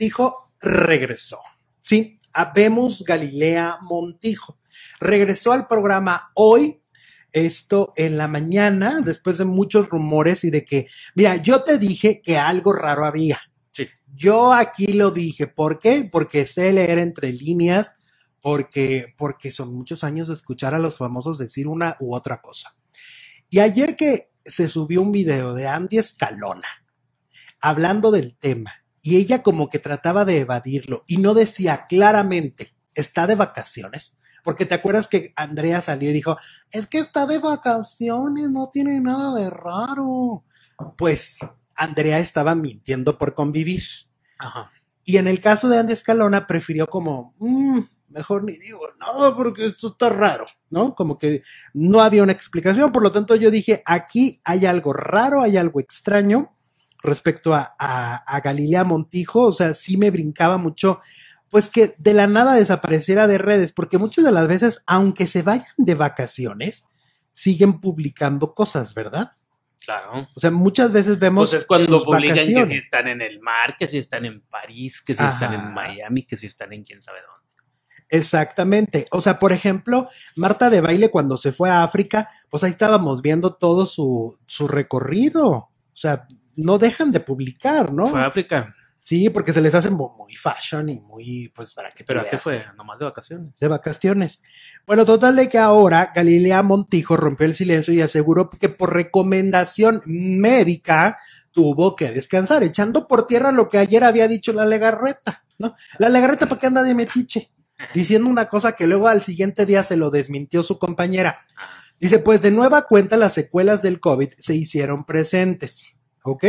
Montijo regresó. Sí, habemos Galilea Montijo. Regresó al programa hoy, esto en la mañana, después de muchos rumores y de que, mira, yo te dije que algo raro había. Sí. Yo aquí lo dije. ¿Por qué? Porque sé leer entre líneas, porque, porque son muchos años de escuchar a los famosos decir una u otra cosa. Y ayer que se subió un video de Andy Escalona hablando del tema y ella como que trataba de evadirlo y no decía claramente, está de vacaciones. Porque te acuerdas que Andrea salió y dijo, es que está de vacaciones, no tiene nada de raro. Pues Andrea estaba mintiendo por convivir. Y en el caso de Andy Escalona prefirió como, mm, mejor ni digo nada no, porque esto está raro, ¿no? Como que no había una explicación, por lo tanto yo dije, aquí hay algo raro, hay algo extraño respecto a, Galilea Montijo, o sea, sí me brincaba mucho pues que de la nada desapareciera de redes, porque muchas de las veces, aunque se vayan de vacaciones, siguen publicando cosas, ¿verdad? Claro. O sea, muchas veces vemos. Pues es cuando publican que si están en el mar, que si están en París, que si están en Miami, que si están en quién sabe dónde. Exactamente. O sea, por ejemplo, Marta de Baile cuando se fue a África, pues ahí estábamos viendo todo su, su recorrido. O sea, no dejan de publicar, ¿no? Fue África. Sí, porque se les hace muy fashion y muy, pues, para que. ¿Pero a fue? Nomás de vacaciones. De vacaciones. Bueno, total de que ahora Galilea Montijo rompió el silencio y aseguró que por recomendación médica tuvo que descansar, echando por tierra lo que ayer había dicho la legarreta, ¿no? La legarreta, ¿para qué anda de metiche? Diciendo una cosa que luego al siguiente día se lo desmintió su compañera. Dice, pues de nueva cuenta las secuelas del COVID se hicieron presentes. ¿ok?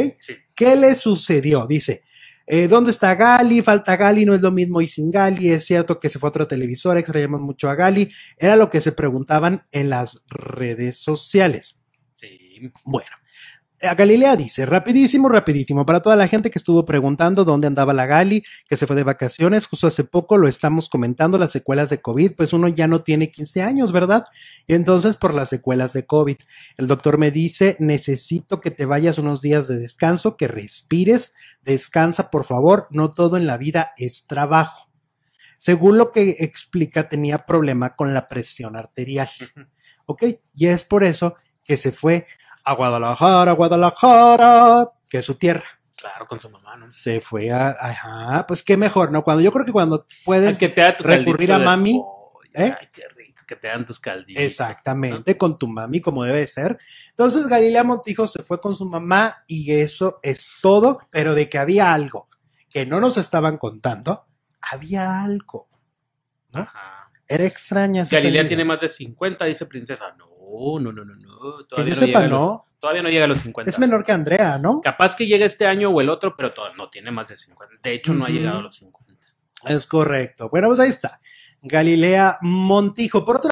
¿Qué le sucedió? Dice, eh, ¿dónde está Gali? Falta Gali, no es lo mismo y sin Gali, es cierto que se fue a otra televisora, extrañamos mucho a Gali, era lo que se preguntaban en las redes sociales. Sí. Bueno, Galilea dice, rapidísimo, rapidísimo, para toda la gente que estuvo preguntando dónde andaba la Gali, que se fue de vacaciones, justo hace poco lo estamos comentando, las secuelas de COVID, pues uno ya no tiene 15 años, ¿verdad? Y entonces por las secuelas de COVID, el doctor me dice, necesito que te vayas unos días de descanso, que respires, descansa, por favor, no todo en la vida es trabajo. Según lo que explica, tenía problema con la presión arterial. ¿Ok? Y es por eso que se fue a Guadalajara, Guadalajara, que es su tierra. Claro, con su mamá, ¿no? Se fue a, ajá, pues qué mejor, ¿no? Cuando yo creo que cuando puedes recurrir a mami, ¿eh? ay, qué rico, que te dan tus calditos. Exactamente, con tu mami como debe ser. Entonces Galilea Montijo se fue con su mamá y eso es todo, pero de que había algo que no nos estaban contando, había algo, Era extraña. Galilea tiene más de 50, dice princesa. No, no, no, no, no todavía no llega a los 50. Es menor que Andrea, ¿no? Capaz que llega este año o el otro, pero no tiene más de 50. De hecho, no ha llegado a los 50. Es correcto. Bueno, pues ahí está. Galilea Montijo. Por otro